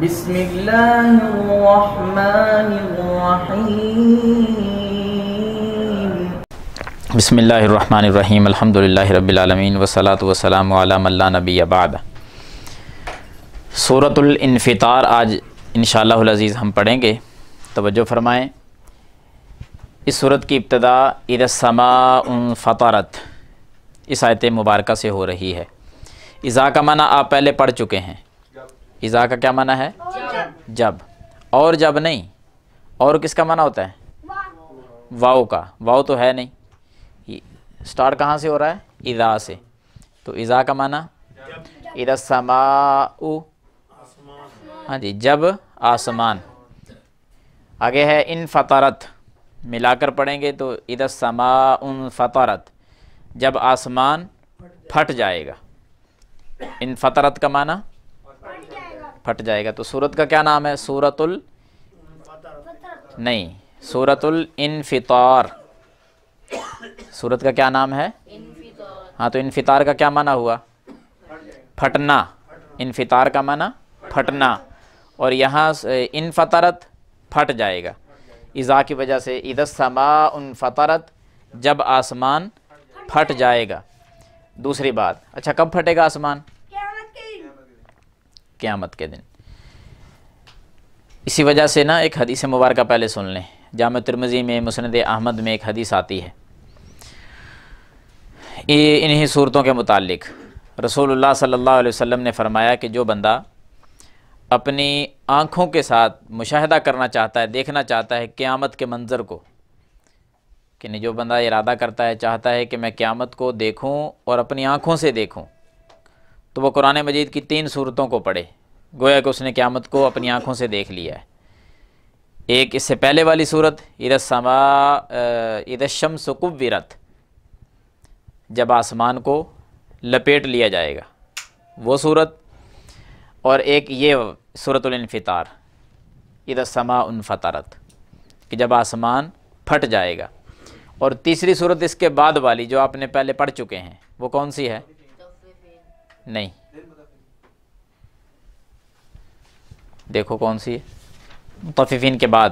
بسم اللہ بسم اللہ الرحمن الرحیم الحمد اللہ رب العالمین وسلات وسلم علم اللہ نبی بعد سورة الانفطار آج انشاءاللہ العزیز ہم پڑھیں گے توجہ فرمائیں اس صورت کی ابتدا سَمَاءٌ الفتارت اس آیتِ مبارکہ سے ہو رہی ہے اِذَا کا معنی آپ پہلے پڑھ چکے ہیں اضا کا کیا معنی ہے جب اور جب نہیں اور کس کا معنی ہوتا ہے واؤ کا واؤ تو ہے نہیں اسٹارٹ کہاں سے ہو رہا ہے اضا سے تو اضا کا معنی ادت سما ہاں جی جب آسمان آگے ہے ان فطرت ملا کر پڑھیں گے تو ادت سما ان فطارت جب آسمان پھٹ جائے گا ان فطرت کا معنی پھٹ جائے گا تو سورت کا کیا نام ہے سورت ال نہیں سورت الانفطار سورت کا کیا نام ہے ہاں تو انفطار کا کیا معنی ہوا پھٹنا انفطار کا معنی پھٹنا اور یہاں انفطرت پھٹ جائے گا ازا کی وجہ سے عید سب ان فطرت جب آسمان پھٹ جائے گا دوسری بات اچھا کب پھٹے گا آسمان قیامت کے دن اسی وجہ سے نا ایک حدیث مبارکہ پہلے سن لیں جامع ترمزی میں مسند احمد میں ایک حدیث آتی ہے انہی صورتوں کے متعلق رسول اللہ صلی اللہ علیہ وسلم نے فرمایا کہ جو بندہ اپنی آنکھوں کے ساتھ مشاہدہ کرنا چاہتا ہے دیکھنا چاہتا ہے قیامت کے منظر کو کہ جو بندہ ارادہ کرتا ہے چاہتا ہے کہ میں قیامت کو دیکھوں اور اپنی آنکھوں سے دیکھوں تو وہ قرآن مجید کی تین صورتوں کو پڑھے گویا کہ اس نے قیامت کو اپنی آنکھوں سے دیکھ لیا ہے ایک اس سے پہلے والی صورت عید شمس قبرت جب آسمان کو لپیٹ لیا جائے گا وہ صورت اور ایک یہ صورت الانفطار عید سما انفطارت کہ جب آسمان پھٹ جائے گا اور تیسری صورت اس کے بعد والی جو آپ نے پہلے پڑھ چکے ہیں وہ کون سی ہے نہیں دیکھو کون سی متففین کے بعد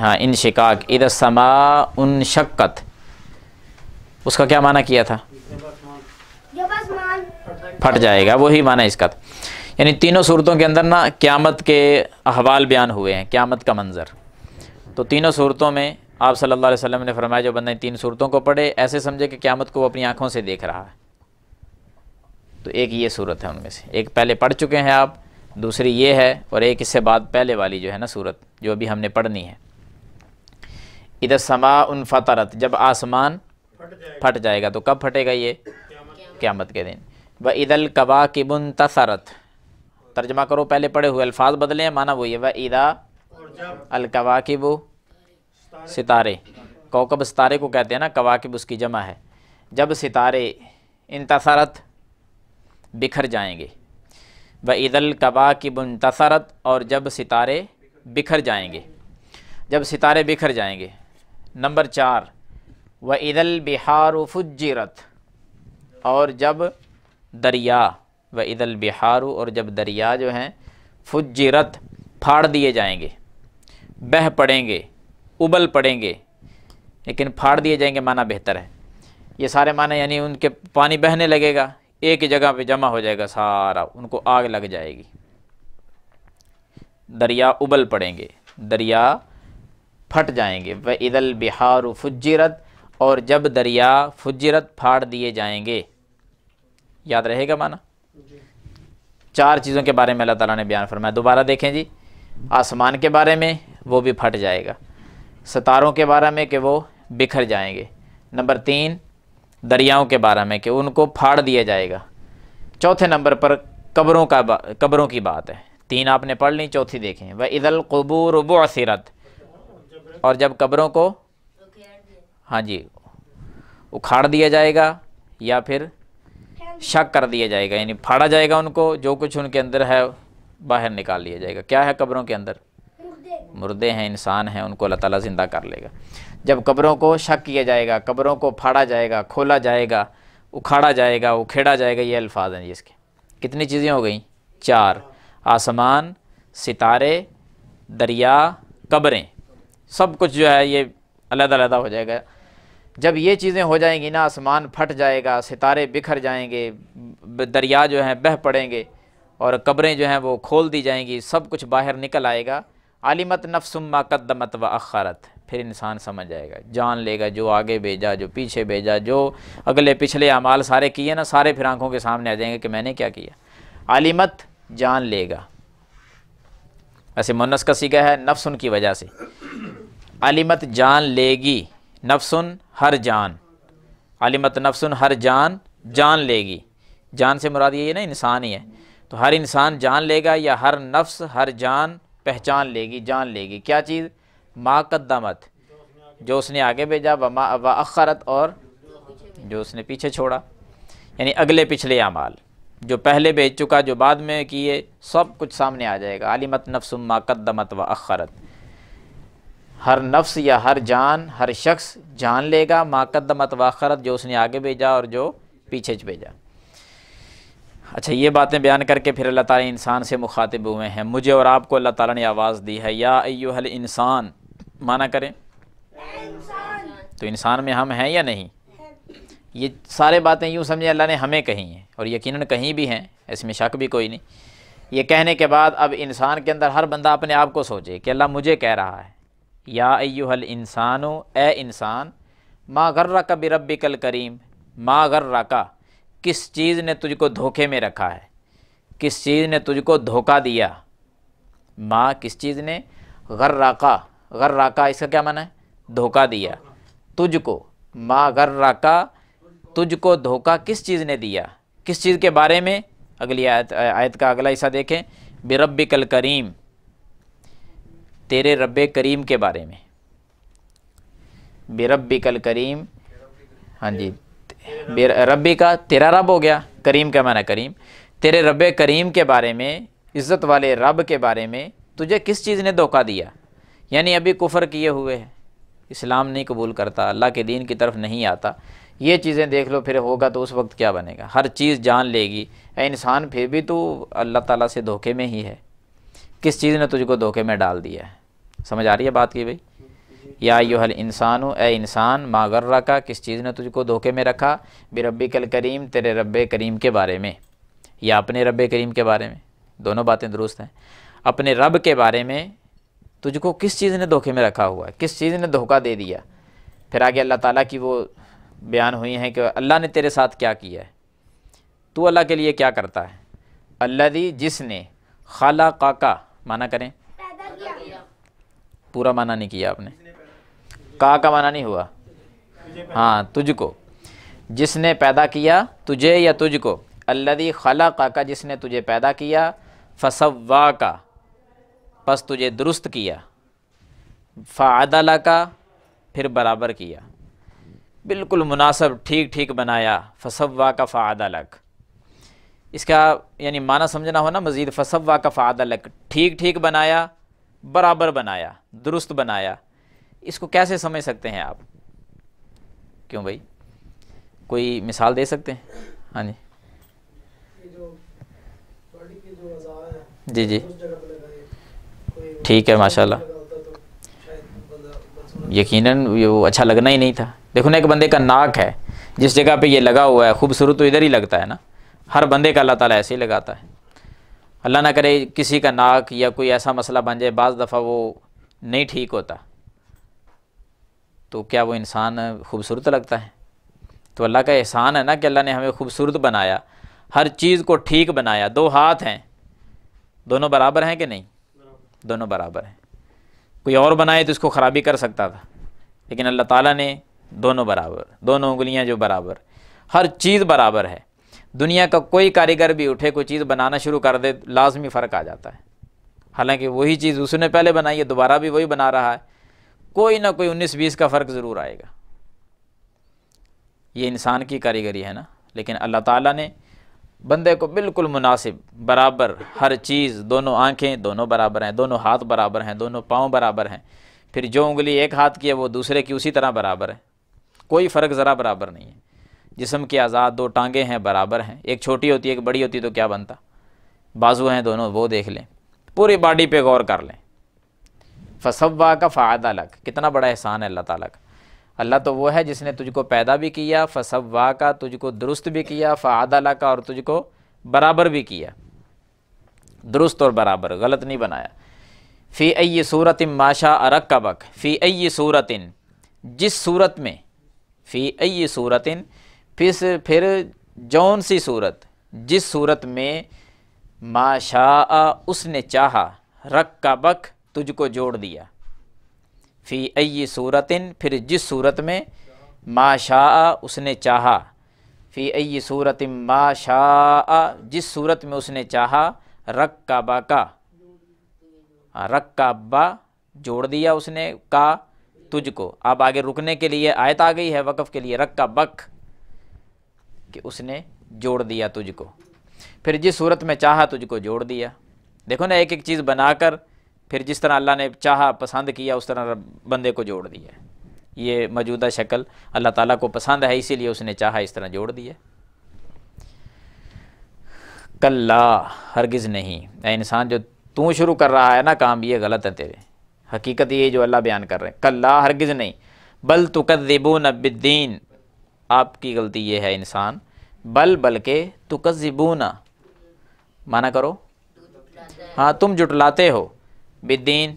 ہاں انشکاق ادا ان شکت اس کا کیا معنی کیا تھا پھٹ جائے گا وہی معنی اس کا یعنی تینوں صورتوں کے اندر نا قیامت کے احوال بیان ہوئے ہیں قیامت کا منظر تو تینوں صورتوں میں آپ صلی اللہ علیہ وسلم نے فرمایا جو بندہ تین صورتوں کو پڑھے ایسے سمجھے کہ قیامت کو وہ اپنی آنکھوں سے دیکھ رہا ہے تو ایک یہ صورت ہے ان میں سے ایک پہلے پڑھ چکے ہیں آپ دوسری یہ ہے اور ایک اس سے بعد پہلے والی جو ہے نا صورت جو ابھی ہم نے پڑھنی ہے سما ان فطرت جب آسمان پھٹ جائے گا تو کب پھٹے گا یہ قیامت کے دن و عید القبا کبن بن ترجمہ کرو پہلے پڑھے ہوئے الفاظ بدلے ہیں معنی وہی ہے و ادا القواقب ستارے کوکب ستارے کو کہتے ہیں نا قواقب اس کی جمع ہے جب ستارے ان بکھر جائیں گے وَإِذَا عید القبا کی اور جب ستارے بکھر جائیں گے جب ستارے بکھر جائیں گے نمبر چار وَإِذَا الْبِحَارُ فُجِّرَتْ اور جب دریا وَإِذَا الْبِحَارُ اور جب دریا جو ہیں فُجِّرَتْ پھاڑ دیے جائیں گے بہہ پڑیں گے ابل پڑیں گے لیکن پھاڑ دیے جائیں گے معنی بہتر ہے یہ سارے معنی یعنی ان کے پانی بہنے لگے گا ایک جگہ پہ جمع ہو جائے گا سارا ان کو آگ لگ جائے گی دریا ابل پڑیں گے دریا پھٹ جائیں گے وہ الْبِحَارُ فُجِّرَتْ فجرت اور جب دریا فجرت پھاڑ دیے جائیں گے یاد رہے گا مانا چار چیزوں کے بارے میں اللہ تعالیٰ نے بیان فرمایا دوبارہ دیکھیں جی آسمان کے بارے میں وہ بھی پھٹ جائے گا ستاروں کے بارے میں کہ وہ بکھر جائیں گے نمبر تین دریاؤں کے بارے میں کہ ان کو پھاڑ دیا جائے گا چوتھے نمبر پر قبروں کا قبروں کی بات ہے تین آپ نے پڑھ لی چوتھی دیکھیں وہ عید القبور ابو سیرت اور جب قبروں کو ہاں جی اکھاڑ دیا جائے گا یا پھر شک کر دیا جائے گا یعنی پھاڑا جائے گا ان کو جو کچھ ان کے اندر ہے باہر نکال لیا جائے گا کیا ہے قبروں کے اندر مردے ہیں انسان ہیں ان کو اللہ تعالیٰ زندہ کر لے گا جب قبروں کو شک کیا جائے گا قبروں کو پھاڑا جائے گا کھولا جائے گا اکھاڑا جائے گا اکھیڑا جائے گا یہ الفاظ ہیں جس جی اس کے کتنی چیزیں ہو گئیں چار آسمان ستارے دریا قبریں سب کچھ جو ہے یہ علیحدہ علیحدہ ہو جائے گا جب یہ چیزیں ہو جائیں گی نا آسمان پھٹ جائے گا ستارے بکھر جائیں گے دریا جو ہیں بہہ پڑیں گے اور قبریں جو ہیں وہ کھول دی جائیں گی سب کچھ باہر نکل آئے گا نفس ما قدمت و اخرت پھر انسان سمجھ جائے گا جان لے گا جو آگے بھیجا جو پیچھے بھیجا جو اگلے پچھلے اعمال سارے کیے نا سارے پھر آنکھوں کے سامنے آ جائیں گے کہ میں نے کیا کیا علمت جان لے گا ایسے منس کا سیکھا ہے نفسن کی وجہ سے علمت جان لے گی نفسن ہر جان عالمت نفسن ہر جان جان لے گی جان سے مراد یہ ہے نا انسان ہی ہے تو ہر انسان جان لے گا یا ہر نفس ہر جان پہچان لے گی جان لے گی کیا چیز ما قدمت جو اس نے آگے بھیجا و اخرت اور جو اس نے پیچھے چھوڑا یعنی اگلے پچھلے اعمال جو پہلے بھیج چکا جو بعد میں کیے سب کچھ سامنے آ جائے گا علیمت نفس ما قدمت و اخرت ہر نفس یا ہر جان ہر شخص جان لے گا ما قدمت و اخرت جو اس نے آگے بھیجا اور جو پیچھے بھیجا اچھا یہ باتیں بیان کر کے پھر اللہ تعالیٰ انسان سے مخاطب ہوئے ہیں مجھے اور آپ کو اللہ تعالیٰ نے آواز دی ہے یا ایوہ الانسان مانا کریں تو انسان میں ہم ہیں یا نہیں یہ سارے باتیں یوں سمجھیں اللہ نے ہمیں کہی ہیں اور یقیناً کہیں بھی ہیں اس میں شک بھی کوئی نہیں یہ کہنے کے بعد اب انسان کے اندر ہر بندہ اپنے آپ کو سوچے کہ اللہ مجھے کہہ رہا ہے یا ایوہ الانسانو اے انسان ما غر بربک الکریم ما کریم کا کس چیز نے تجھ کو دھوکے میں رکھا ہے کس چیز نے تجھ کو دھوکہ دیا ماں کس چیز نے غر راکا غر راکا اس کا کیا معنی ہے دھوکہ دیا تجھ کو ماں غر راکا تجھ کو دھوکا کس چیز نے دیا کس چیز کے بارے میں اگلی آیت آیت کا اگلا حصہ دیکھیں برب کل کریم تیرے رب کریم کے بارے میں بربک کل کریم ہاں جی ربی کا تیرا رب ہو گیا کریم کا معنی کریم تیرے رب کریم کے بارے میں عزت والے رب کے بارے میں تجھے کس چیز نے دھوکہ دیا یعنی ابھی کفر کیے ہوئے ہیں اسلام نہیں قبول کرتا اللہ کے دین کی طرف نہیں آتا یہ چیزیں دیکھ لو پھر ہوگا تو اس وقت کیا بنے گا ہر چیز جان لے گی اے انسان پھر بھی تو اللہ تعالیٰ سے دھوکے میں ہی ہے کس چیز نے تجھ کو دھوکے میں ڈال دیا ہے سمجھ آ رہی ہے بات کی بھائی یا ایوہ الانسانو انسان اے انسان ما ماںگرہ کا کس چیز نے تجھ کو دھوکے میں رکھا بربی کل کریم تیرے رب کریم کے بارے میں یا اپنے رب کریم کے بارے میں دونوں باتیں درست ہیں اپنے رب کے بارے میں تجھ کو کس چیز نے دھوکے میں رکھا ہوا ہے کس چیز نے دھوکہ دے دیا پھر آگے اللہ تعالیٰ کی وہ بیان ہوئی ہیں کہ اللہ نے تیرے ساتھ کیا کیا ہے تو اللہ کے لیے کیا کرتا ہے اللہ دی جس نے خالہ قاقا مانا کریں پورا معنی نہیں کیا آپ نے کا کا معنی نہیں ہوا ہاں تجھ کو جس نے پیدا کیا تجھے یا تجھ کو اللہ خلا کا جس نے تجھے پیدا کیا فسوا کا پس تجھے درست کیا فعدل کا پھر برابر کیا بالکل مناسب ٹھیک ٹھیک بنایا فسوا کا فعدلک اس کا یعنی معنی سمجھنا ہونا مزید فسوا کا فعدلک ٹھیک ٹھیک بنایا برابر بنایا درست بنایا اس کو کیسے سمجھ سکتے ہیں آپ کیوں بھائی کوئی مثال دے سکتے ہیں ہاں جی جی جی ٹھیک ہے ماشاء اللہ یقیناً وہ اچھا لگنا ہی نہیں تھا دیکھو نا ایک بندے کا ناک ہے جس جگہ پہ یہ لگا ہوا ہے خوبصورت تو ادھر ہی لگتا ہے نا ہر بندے کا اللہ تعالیٰ ایسے ہی لگاتا ہے اللہ نہ کرے کسی کا ناک یا کوئی ایسا مسئلہ بن جائے بعض دفعہ وہ نہیں ٹھیک ہوتا تو کیا وہ انسان خوبصورت لگتا ہے تو اللہ کا احسان ہے نا کہ اللہ نے ہمیں خوبصورت بنایا ہر چیز کو ٹھیک بنایا دو ہاتھ ہیں دونوں برابر ہیں کہ نہیں دونوں برابر ہیں کوئی اور بنائے تو اس کو خرابی کر سکتا تھا لیکن اللہ تعالیٰ نے دونوں برابر دونوں انگلیاں جو برابر ہر چیز برابر ہے دنیا کا کوئی کاریگر بھی اٹھے کوئی چیز بنانا شروع کر دے لازمی فرق آ جاتا ہے حالانکہ وہی چیز اس نے پہلے بنائی ہے دوبارہ بھی وہی بنا رہا ہے کوئی نہ کوئی انیس بیس کا فرق ضرور آئے گا یہ انسان کی کاریگری ہے نا لیکن اللہ تعالیٰ نے بندے کو بالکل مناسب برابر ہر چیز دونوں آنکھیں دونوں برابر ہیں دونوں ہاتھ برابر ہیں دونوں پاؤں برابر ہیں پھر جو انگلی ایک ہاتھ کی ہے وہ دوسرے کی اسی طرح برابر ہے کوئی فرق ذرا برابر نہیں ہے جسم کی آزاد دو ٹانگیں ہیں برابر ہیں ایک چھوٹی ہوتی ہے ایک بڑی ہوتی تو کیا بنتا بازو ہیں دونوں وہ دیکھ لیں پوری باڈی پہ غور کر لیں فسوا کا فعادہ الگ کتنا بڑا احسان ہے اللہ تعالیٰ کا اللہ تو وہ ہے جس نے تجھ کو پیدا بھی کیا فسوا کا تجھ کو درست بھی کیا فعادہ لگا اور تجھ کو برابر بھی کیا درست اور برابر غلط نہیں بنایا فی ای صورت ماشا آر کا بک فی ای صورت جس صورت میں فی ای صورت پھر پھر جون سی صورت جس صورت میں ماشا اس نے چاہا رق کا بک تجھ کو جوڑ دیا فی ای صورتن پھر جس صورت میں ما شاء اس نے چاہا فی ای صورت ما شاء جس صورت میں اس نے چاہا رق کا با کا رق کا با جوڑ دیا اس نے کا تجھ کو اب آگے رکنے کے لیے آیت آ گئی ہے وقف کے لیے رک کا بک کہ اس نے جوڑ دیا تجھ کو پھر جس صورت میں چاہا تجھ کو جوڑ دیا دیکھو نا ایک ایک چیز بنا کر پھر جس طرح اللہ نے چاہا پسند کیا اس طرح بندے کو جوڑ دیا یہ موجودہ شکل اللہ تعالیٰ کو پسند ہے اسی لیے اس نے چاہا اس طرح جوڑ دیا کل ہرگز نہیں اے انسان جو تو شروع کر رہا ہے نا کام یہ غلط ہے تیرے حقیقت یہ جو اللہ بیان کر رہے ہیں کل ہرگز نہیں بل تکذبون بالدین آپ کی غلطی یہ ہے انسان بل بلکہ تکذبون مانا کرو ہاں تم جٹلاتے ہو بدین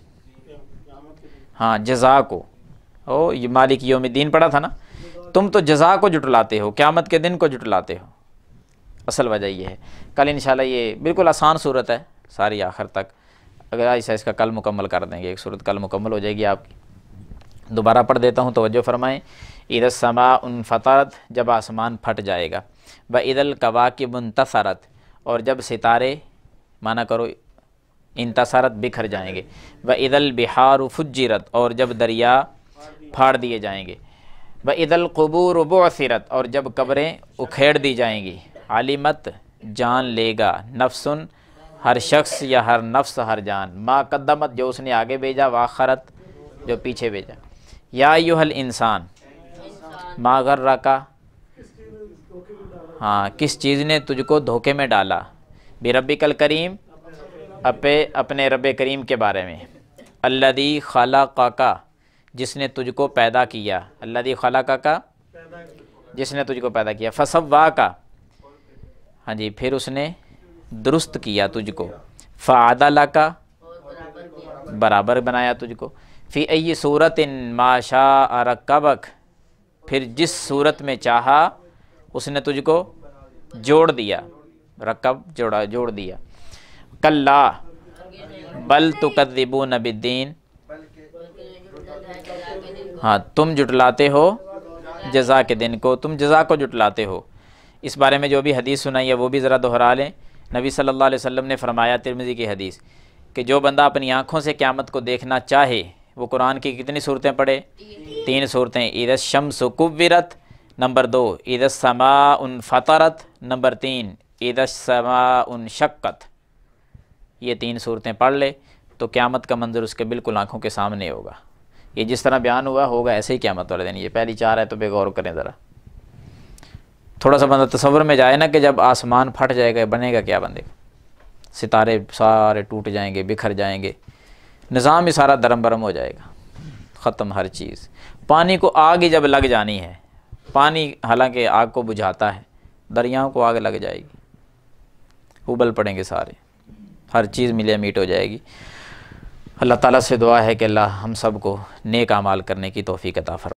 ہاں جزا کو او یہ مالک یوم دین پڑھا تھا نا تم تو جزا کو جٹلاتے ہو قیامت کے دن کو جٹلاتے ہو اصل وجہ یہ ہے کل انشاءاللہ یہ بالکل آسان صورت ہے ساری آخر تک اگر ایسا اس کا کل مکمل کر دیں گے ایک صورت کل مکمل ہو جائے گی آپ کی دوبارہ پڑھ دیتا ہوں توجہ فرمائیں عید الصبا ان فطرت جب آسمان پھٹ جائے گا بعید القواقب کی اور جب ستارے مانا کرو انتصارت بکھر جائیں گے وَإِذَا الْبِحَارُ فُجِّرَتْ اور جب دریا پھاڑ دیے جائیں گے وَإِذَا الْقُبُورُ بُعْثِرَتْ اور جب قبریں اکھیڑ دی جائیں گی علیمت جان لے گا نفسن ہر شخص یا ہر نفس ہر جان ما قدمت جو اس نے آگے بھیجا واخرت جو پیچھے بھیجا یا ایوہ الانسان انسان غر رکا ہاں کس چیز نے تجھ کو دھوکے میں ڈالا بے ربی کل کریم اپے اپنے رب کریم کے بارے میں اللہ دی خالہ قکا جس نے تجھ کو پیدا کیا اللہ دی خالہ قکا جس نے تجھ کو پیدا کیا فسوا کا ہاں جی پھر اس نے درست کیا تجھ کو فعاد کا برابر بنایا تجھ کو فی ای صورت ان ماشا ارکبک پھر جس صورت میں چاہا اس نے تجھ کو جوڑ دیا رکب جوڑا جوڑ دیا کلا بل تکذبون بالدین ہاں تم جٹلاتے ہو جزا کے دن کو تم جزا کو جٹلاتے ہو اس بارے میں جو بھی حدیث سنائی ہے وہ بھی ذرا دہرا لیں نبی صلی اللہ علیہ وسلم نے فرمایا ترمزی کی حدیث کہ جو بندہ اپنی آنکھوں سے قیامت کو دیکھنا چاہے وہ قرآن کی کتنی صورتیں پڑھے تین صورتیں عید الشمس قبرت نمبر دو عید سما فطرت نمبر تین عید سما شکت یہ تین صورتیں پڑھ لے تو قیامت کا منظر اس کے بالکل آنکھوں کے سامنے ہوگا یہ جس طرح بیان ہوا ہوگا ایسے ہی قیامت والے دن یہ پہلی چار ہے تو بے غور کریں ذرا تھوڑا سا بندہ تصور میں جائے نا کہ جب آسمان پھٹ جائے گا بنے گا کیا بندے ستارے سارے ٹوٹ جائیں گے بکھر جائیں گے نظام ہی سارا درم برم ہو جائے گا ختم ہر چیز پانی کو آگ ہی جب لگ جانی ہے پانی حالانکہ آگ کو بجھاتا ہے دریاؤں کو آگ لگ جائے گی ابل پڑیں گے سارے ہر چیز ملے میٹ ہو جائے گی اللہ تعالیٰ سے دعا ہے کہ اللہ ہم سب کو نیک مال کرنے کی توفیق عطا فرمائے